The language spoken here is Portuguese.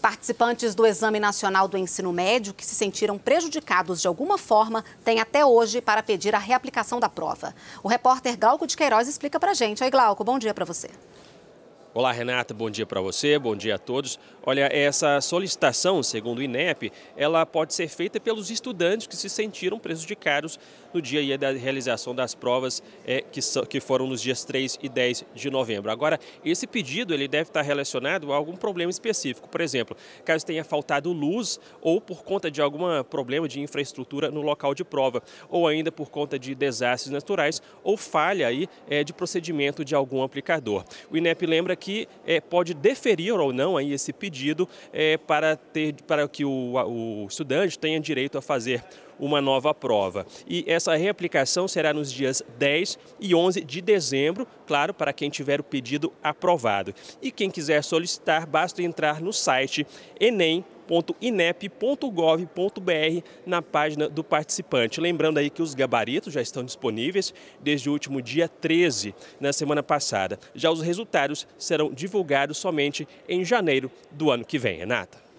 Participantes do Exame Nacional do Ensino Médio que se sentiram prejudicados de alguma forma têm até hoje para pedir a reaplicação da prova. O repórter Glauco de Queiroz explica para gente. Oi, Glauco, bom dia para você. Olá, Renata, bom dia para você, bom dia a todos. Olha, essa solicitação, segundo o INEP, ela pode ser feita pelos estudantes que se sentiram prejudicados no dia da realização das provas é, que, so, que foram nos dias 3 e 10 de novembro. Agora, esse pedido ele deve estar relacionado a algum problema específico. Por exemplo, caso tenha faltado luz ou por conta de algum problema de infraestrutura no local de prova, ou ainda por conta de desastres naturais ou falha aí, é, de procedimento de algum aplicador. O INEP lembra que que é, pode deferir ou não aí esse pedido é, para, ter, para que o, o estudante tenha direito a fazer uma nova prova. E essa reaplicação será nos dias 10 e 11 de dezembro, claro, para quem tiver o pedido aprovado. E quem quiser solicitar, basta entrar no site enem inep.gov.br na página do participante. Lembrando aí que os gabaritos já estão disponíveis desde o último dia 13, na semana passada. Já os resultados serão divulgados somente em janeiro do ano que vem. Renata.